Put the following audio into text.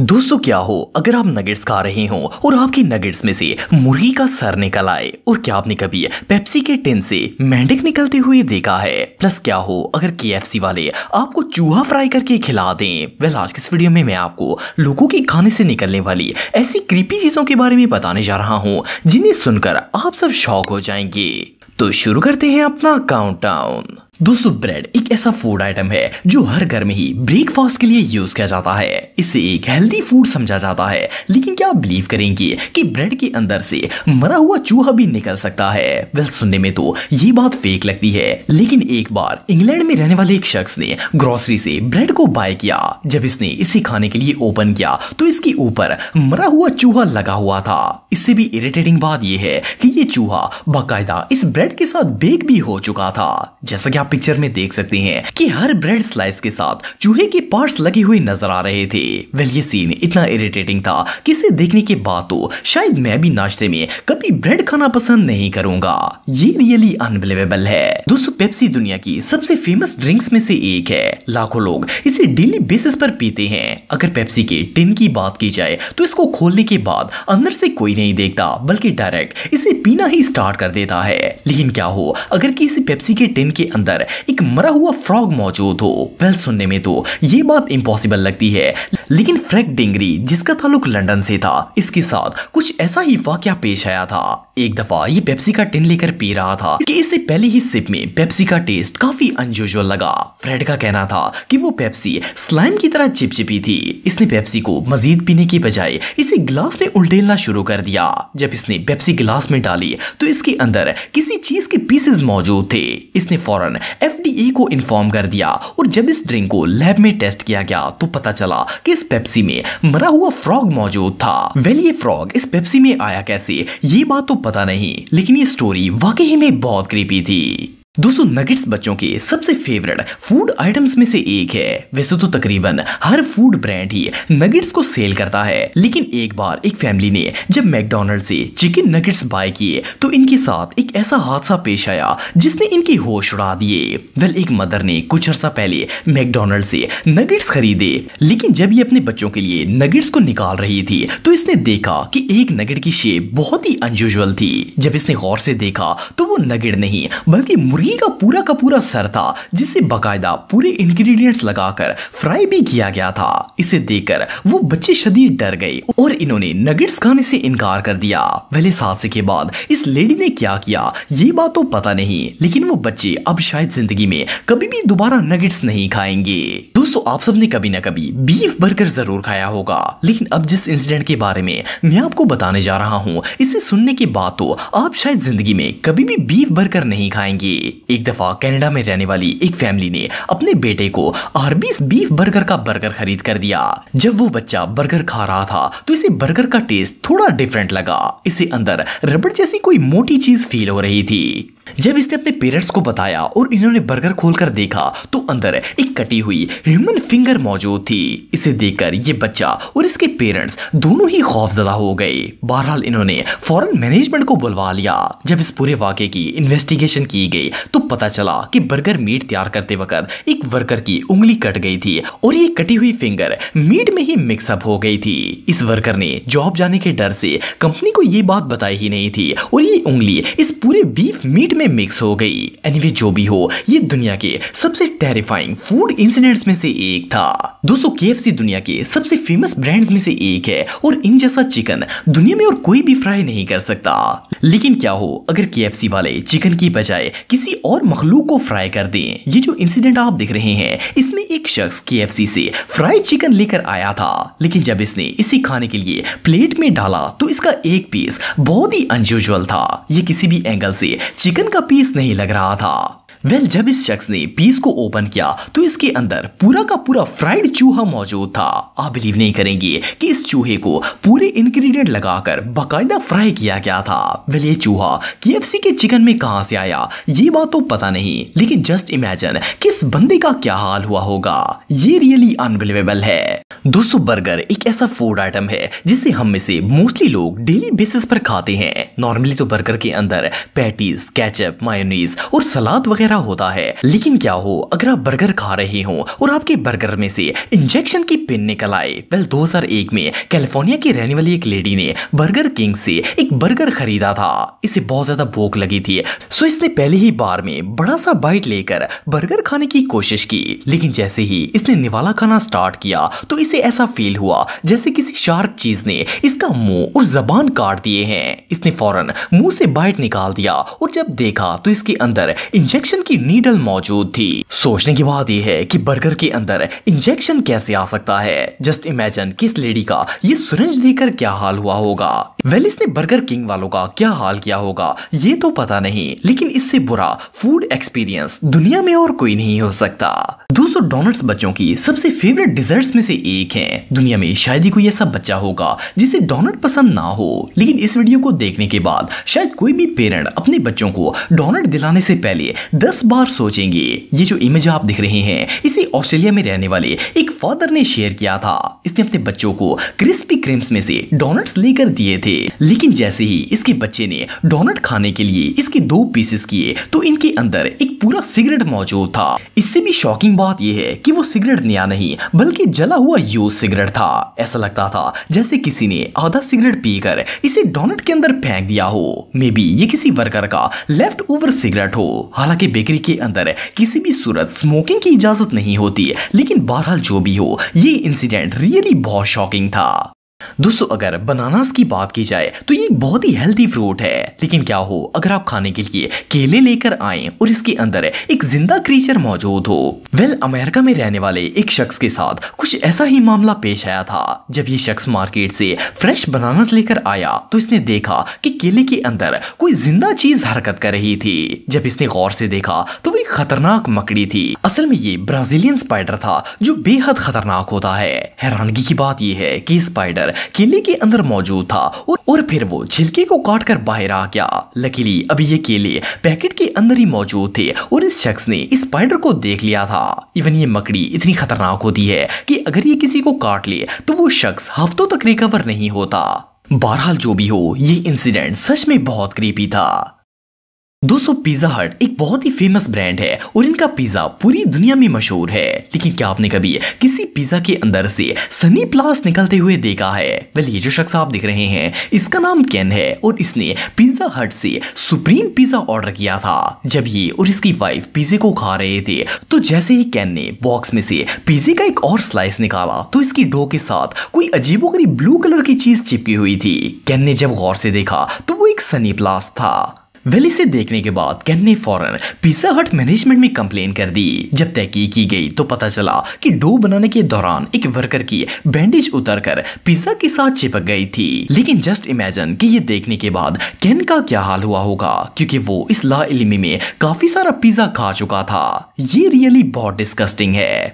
दोस्तों क्या हो अगर आप नगेट्स खा रहे हो और आपकी नगेट्स में से मुर्गी का सर निकल आए और क्या आपने कभी पेप्सी के टिन से मेंढक निकलते हुए देखा है प्लस क्या हो अगर केएफसी वाले आपको चूहा फ्राई करके खिला दें वेल आज के इस वीडियो में मैं आपको लोगों के खाने से निकलने वाली ऐसी कृपी चीजों के बारे में बताने जा रहा हूँ जिन्हें सुनकर आप सब शौक हो जाएंगे तो शुरू करते हैं अपना काउंट दोस्तों ब्रेड एक ऐसा फूड आइटम है जो हर घर में ही ब्रेकफास्ट के लिए यूज किया जाता है इसे एक हेल्दी फूड समझा जाता है लेकिन क्या आप बिलीव करेंगे कि ब्रेड के अंदर से मरा हुआ चूहा भी निकल सकता है वेल सुनने में तो ये बात फेक लगती है लेकिन एक बार इंग्लैंड में रहने वाले एक शख्स ने ग्रोसरी से ब्रेड को बाय किया जब इसने इसे खाने के लिए ओपन किया तो इसके ऊपर मरा हुआ चूहा लगा हुआ था इससे भी इरिटेटिंग बात यह है कि ये चूहा बाकायदा इस ब्रेड के साथ बेक भी हो चुका था जैसा कि आप पिक्चर में देख सकते हैं कि हर ब्रेड स्लाइस के साथ चूहे के पार्ट्स लगे हुए नजर आ रहे थे वेल ये सीन इतना इरिटेटिंग था कि इसे देखने के बाद तो शायद मैं भी नाश्ते में कभी ब्रेड खाना पसंद नहीं करूंगा ये रियली अनबिलीवेबल है दोस्तों पेप्सी दुनिया की सबसे फेमस ड्रिंक्स में से एक है लाखों लोग इसे डेली बेसिस पर पीते हैं अगर पेप्सी के टिन की बात की जाए तो इसको खोलने के बाद अंदर से कोई नहीं देखता बल्कि डायरेक्ट इसे पीना ही स्टार्ट कर देता है लेकिन क्या हो अगर किसी पेप्सी के टिन के अंदर अंदर एक मरा हुआ फ्रॉग मौजूद हो वेल सुनने में तो ये बात इम्पॉसिबल लगती है लेकिन फ्रैक डिंगरी जिसका ताल्लुक लंदन से था इसके साथ कुछ ऐसा ही वाक्य पेश आया था एक दफा ये पेप्सी का टिन लेकर पी रहा था कि इससे पहले ही सिप में पेप्सी का टेस्ट काफी अनयूजुअल लगा फ्रेड का कहना था कि वो पेप्सी स्लाइम की तरह चिपचिपी थी इसने पेप्सी को मजीद पीने की बजाय इसे ग्लास में उल्टेलना शुरू कर दिया जब इसने पेप्सी ग्लास में डाली तो इसके अंदर किसी चीज के पीसेस मौजूद थे इसने फौरन एफडीए e को इन्फॉर्म कर दिया और जब इस ड्रिंक को लैब में टेस्ट किया गया तो पता चला कि इस पेप्सी में मरा हुआ फ्रॉग मौजूद था वेल ये फ्रॉग इस पेप्सी में आया कैसे ये बात तो पता नहीं लेकिन ये स्टोरी वाकई में बहुत कृपी थी दोस्तों नगेट्स बच्चों के सबसे फेवरेट फूड आइटम्स में से एक है वैसे तो तकरीबन हर फूड ब्रांड ही नगेट्स को सेल करता है लेकिन एक बार एक फैमिली ने जब मैकडोनल्ड से चिकन नगेट्स बाय किए तो इनके साथ एक ऐसा हादसा पेश आया जिसने इनके होश उड़ा दिए वेल एक मदर ने कुछ अर्सा पहले मैकडोनल्ड से नगेट्स खरीदे लेकिन जब ये अपने बच्चों के लिए नगेट्स को निकाल रही थी तो इसने देखा की एक नगेट की शेप बहुत ही अनयूजल थी जब इसने गौर से देखा तो वो नगेट नहीं बल्कि मुर्गी का पूरा का पूरा सर था जिसे बाकायदा पूरे इंग्रेडिएंट्स लगाकर फ्राई भी किया गया था इसे देखकर वो बच्चे शदीर डर गए और इन्होंने नगेट्स खाने से इनकार कर दिया पहले हादसे के बाद इस लेडी ने क्या किया ये बात तो पता नहीं लेकिन वो बच्चे अब शायद जिंदगी में कभी भी दोबारा नगेट्स नहीं खाएंगे दोस्तों आप सबने कभी ना कभी बीफ बर्गर जरूर खाया होगा लेकिन अब जिस इंसिडेंट के बारे में मैं आपको बताने जा रहा हूँ इसे सुनने के बाद तो आप शायद जिंदगी में कभी भी बीफ बर्गर नहीं खाएंगे एक दफ़ा कनाडा में रहने वाली एक फैमिली ने अपने बेटे को आरबीस बीफ बर्गर का बर्गर खरीद कर दिया जब वो बच्चा बर्गर खा रहा था तो इसे बर्गर का टेस्ट थोड़ा डिफरेंट लगा इसे अंदर रबड़ जैसी कोई मोटी चीज फील हो रही थी जब इसने अपने पेरेंट्स को बताया और इन्होंने बर्गर खोलकर देखा तो अंदर एक कटी हुई ह्यूमन फिंगर मौजूद थी इसे देखकर ये बच्चा और इसके पेरेंट्स दोनों ही खौफजदा हो गए बहरहाल इन्होंने फॉरन मैनेजमेंट को बुलवा लिया जब इस पूरे वाक्य की इन्वेस्टिगेशन की गई तो पता चला कि बर्गर मीट तैयार करते वक्त एक वर्कर की उंगली कट गई थी और ये कटी हुई फिंगर मीट में ही मिक्सअप हो गई थी इस वर्कर ने जॉब जाने के डर से कंपनी को ये बात बताई ही नहीं थी और ये उंगली इस पूरे बीफ मीट प्लेट में मिक्स हो गई एनीवे anyway, जो भी हो ये दुनिया के सबसे टेरिफाइंग फूड इंसिडेंट्स में से एक था दोस्तों के दुनिया के सबसे फेमस ब्रांड्स में से एक है और इन जैसा चिकन दुनिया में और कोई भी फ्राई नहीं कर सकता लेकिन क्या हो अगर के वाले चिकन की बजाय किसी और मखलूक को फ्राई कर दें ये जो इंसिडेंट आप देख रहे हैं इसमें एक शख्स के से फ्राई चिकन लेकर आया था लेकिन जब इसने इसे खाने के लिए प्लेट में डाला तो इसका एक पीस बहुत ही अनयूजल था ये किसी भी एंगल से चिकन का पीस नहीं लग रहा था वेल जब इस शख्स ने पीस को ओपन किया तो इसके अंदर पूरा का पूरा फ्राइड चूहा मौजूद था आप बिलीव नहीं करेंगे कि इस चूहे को पूरे इंग्रेडिएंट लगाकर बाकायदा फ्राई किया गया था वेल ये चूहा केएफसी के चिकन में कहां से आया ये बात तो पता नहीं लेकिन जस्ट इमेजिन किस बंदे का क्या हाल हुआ होगा ये रियली अनबिलीवेबल है दोस्तों बर्गर एक ऐसा फूड आइटम है जिसे हम में से मोस्टली लोग डेली बेसिस पर खाते हैं नॉर्मली तो बर्गर के अंदर पैटीज केचप मायोनीज और सलाद वगैरह वगैरह होता है लेकिन क्या हो अगर आप बर्गर खा रहे हो और आपके बर्गर में से इंजेक्शन की पिन निकल आए वेल 2001 में कैलिफोर्निया की रहने वाली एक लेडी ने बर्गर किंग से एक बर्गर खरीदा था इसे बहुत ज्यादा भूख लगी थी सो इसने पहले ही बार में बड़ा सा बाइट लेकर बर्गर खाने की कोशिश की लेकिन जैसे ही इसने निवाला खाना स्टार्ट किया तो इसे ऐसा फील हुआ जैसे किसी शार्प चीज ने इसका मुंह और जबान काट दिए हैं इसने फौरन मुंह से बाइट निकाल दिया और जब देखा तो इसके अंदर इंजेक्शन इंजेक्शन की नीडल मौजूद थी सोचने की बात यह है कि बर्गर के अंदर इंजेक्शन कैसे आ सकता है जस्ट इमेजिन किस लेडी का ये सुरंज देकर क्या हाल हुआ होगा वेलिस ने बर्गर किंग वालों का क्या हाल किया होगा ये तो पता नहीं लेकिन इससे बुरा फूड एक्सपीरियंस दुनिया में और कोई नहीं हो सकता दोस्तों डोनट्स बच्चों की सबसे फेवरेट डिजर्ट्स में से एक है दुनिया में शायद ही कोई ऐसा बच्चा होगा जिसे डोनट पसंद ना हो लेकिन इस वीडियो को देखने के बाद शायद कोई भी पेरेंट अपने बच्चों को डोनट दिलाने से पहले दस दस बार सोचेंगे ये जो इमेज आप दिख रहे हैं इसे ऑस्ट्रेलिया में रहने वाले एक फादर ने शेयर किया था इसने अपने बच्चों को क्रिस्पी क्रीम्स में से डोनट्स लेकर दिए थे लेकिन जैसे ही इसके बच्चे ने डोनट खाने के लिए इसके दो पीसेस किए तो इनके अंदर एक पूरा सिगरेट मौजूद था इससे भी शॉकिंग बात यह है कि वो सिगरेट नया नहीं बल्कि जला हुआ यूज सिगरेट था ऐसा लगता था जैसे किसी ने आधा सिगरेट पीकर इसे डोनट के अंदर फेंक दिया हो मे बी ये किसी वर्कर का लेफ्ट ओवर सिगरेट हो हालांकि बेकरी के अंदर किसी भी सूरत स्मोकिंग की इजाज़त नहीं होती लेकिन बहरहाल जो भी हो ये इंसिडेंट रियली बहुत शॉकिंग था दोस्तों अगर बनानास की बात की जाए तो ये एक बहुत ही हेल्थी फ्रूट है लेकिन क्या हो अगर आप खाने के लिए केले लेकर आए और इसके अंदर एक जिंदा क्रीचर मौजूद हो वेल अमेरिका में रहने वाले एक शख्स के साथ कुछ ऐसा ही मामला पेश आया था जब ये शख्स मार्केट से फ्रेश बनानास लेकर आया तो इसने देखा कि केले के अंदर कोई जिंदा चीज हरकत कर रही थी जब इसने गौर से देखा तो वो एक खतरनाक मकड़ी थी असल में ये ब्राजीलियन स्पाइडर था जो बेहद खतरनाक होता है हैरानगी की बात यह है कि स्पाइडर पत्थर किले के अंदर मौजूद था और, और फिर वो झिलके को काट कर बाहर आ गया लकीली अब ये केले पैकेट के अंदर ही मौजूद थे और इस शख्स ने इस स्पाइडर को देख लिया था इवन ये मकड़ी इतनी खतरनाक होती है कि अगर ये किसी को काट ले तो वो शख्स हफ्तों तक रिकवर नहीं होता बहरहाल जो भी हो ये इंसिडेंट सच में बहुत क्रीपी था दोस्तों पिज्जा हट एक बहुत ही फेमस ब्रांड है और इनका पिज्जा पूरी दुनिया में मशहूर है लेकिन क्या आपने कभी किसी पिज्जा के अंदर से सनी प्लास निकलते हुए देखा है वेल ये जो शख्स आप देख रहे हैं इसका नाम केन है और इसने पिज्जा हट से सुप्रीम पिज्जा ऑर्डर किया था जब ये और इसकी वाइफ पिज्जे को खा रहे थे तो जैसे ही कैन ने बॉक्स में से पिज्जे का एक और स्लाइस निकाला तो इसकी डो के साथ कोई अजीबो ब्लू कलर की चीज चिपकी हुई थी कैन ने जब गौर से देखा तो वो एक सनी प्लास था वेल इसे देखने के बाद कैन ने फौरन पिज्जा हट मैनेजमेंट में कंप्लेन कर दी जब तहकी की गई तो पता चला कि डो बनाने के दौरान एक वर्कर की बैंडेज उतरकर पिज्जा के साथ चिपक गई थी लेकिन जस्ट इमेजिन कि ये देखने के बाद कैन का क्या हाल हुआ होगा क्योंकि वो इस ला इलमी में काफी सारा पिज्जा खा चुका था ये रियली बहुत डिस्कस्टिंग है